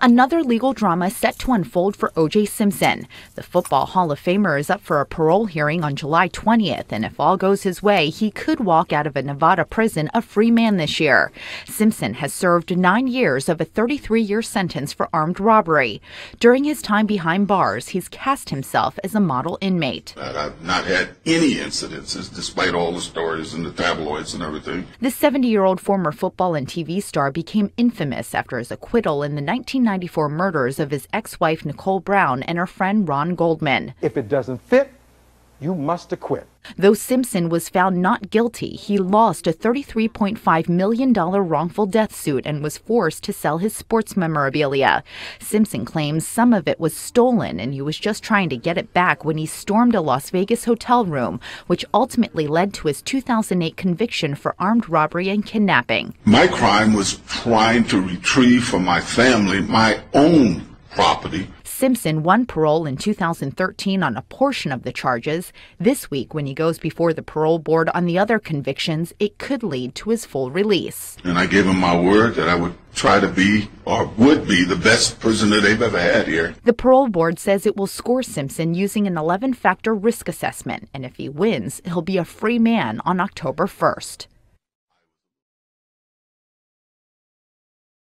another legal drama set to unfold for O.J. Simpson. The Football Hall of Famer is up for a parole hearing on July 20th, and if all goes his way, he could walk out of a Nevada prison a free man this year. Simpson has served nine years of a 33 year sentence for armed robbery. During his time behind bars, he's cast himself as a model inmate. I've not had any incidences, despite all the stories and the tabloids and everything. The 70 year old former football and TV star became infamous after his acquittal in the 1990 1994 murders of his ex wife, Nicole Brown, and her friend, Ron Goldman. If it doesn't fit, you must acquit. Though Simpson was found not guilty, he lost a $33.5 million wrongful death suit and was forced to sell his sports memorabilia. Simpson claims some of it was stolen and he was just trying to get it back when he stormed a Las Vegas hotel room, which ultimately led to his 2008 conviction for armed robbery and kidnapping. My crime was trying to retrieve from my family my own property Simpson won parole in 2013 on a portion of the charges. This week, when he goes before the parole board on the other convictions, it could lead to his full release. And I gave him my word that I would try to be or would be the best prisoner they've ever had here. The parole board says it will score Simpson using an 11 factor risk assessment, and if he wins, he'll be a free man on October 1st.